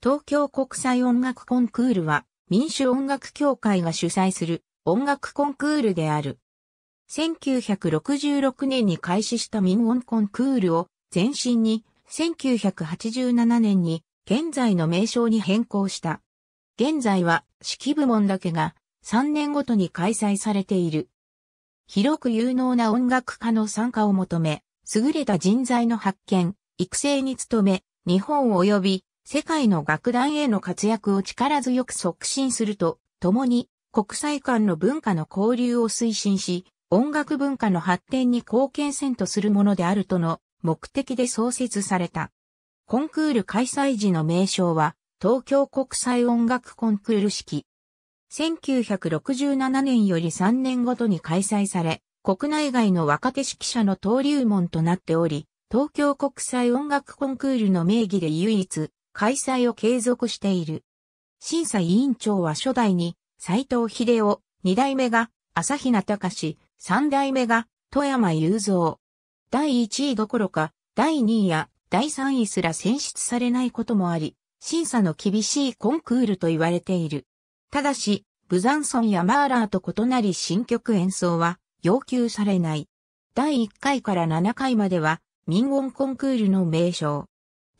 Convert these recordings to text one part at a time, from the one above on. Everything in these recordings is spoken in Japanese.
東京国際音楽コンクールは民主音楽協会が主催する音楽コンクールである。1966年に開始した民音コンクールを前身に1987年に現在の名称に変更した。現在は指揮部門だけが3年ごとに開催されている。広く有能な音楽家の参加を求め、優れた人材の発見、育成に努め、日本及び世界の楽団への活躍を力強く促進すると、共に国際間の文化の交流を推進し、音楽文化の発展に貢献せんとするものであるとの目的で創設された。コンクール開催時の名称は、東京国際音楽コンクール式。1967年より3年ごとに開催され、国内外の若手指揮者の登竜門となっており、東京国際音楽コンクールの名義で唯一、開催を継続している。審査委員長は初代に斎藤秀夫、二代目が朝比奈隆、三代目が富山雄三。第一位どころか、第二位や第三位すら選出されないこともあり、審査の厳しいコンクールと言われている。ただし、ブザンソンやマーラーと異なり新曲演奏は要求されない。第1回から7回までは民音コンクールの名称。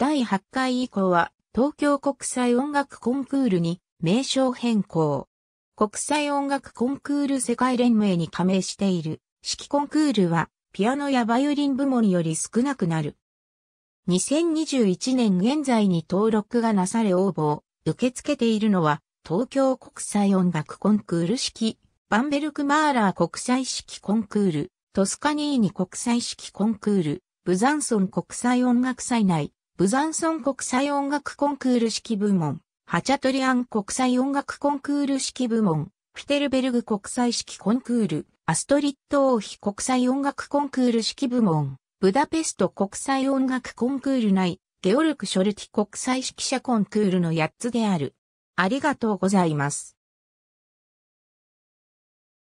第8回以降は東京国際音楽コンクールに名称変更。国際音楽コンクール世界連盟に加盟している式コンクールはピアノやバイオリン部門より少なくなる。2021年現在に登録がなされ応募を受け付けているのは東京国際音楽コンクール式、バンベルクマーラー国際式コンクール、トスカニーニ国際式コンクール、ブザンソン国際音楽祭内、ブザンソン国際音楽コンクール式部門、ハチャトリアン国際音楽コンクール式部門、フィテルベルグ国際式コンクール、アストリッド王妃国際音楽コンクール式部門、ブダペスト国際音楽コンクール内、ゲオルク・ショルティ国際指揮者コンクールの8つである。ありがとうございます。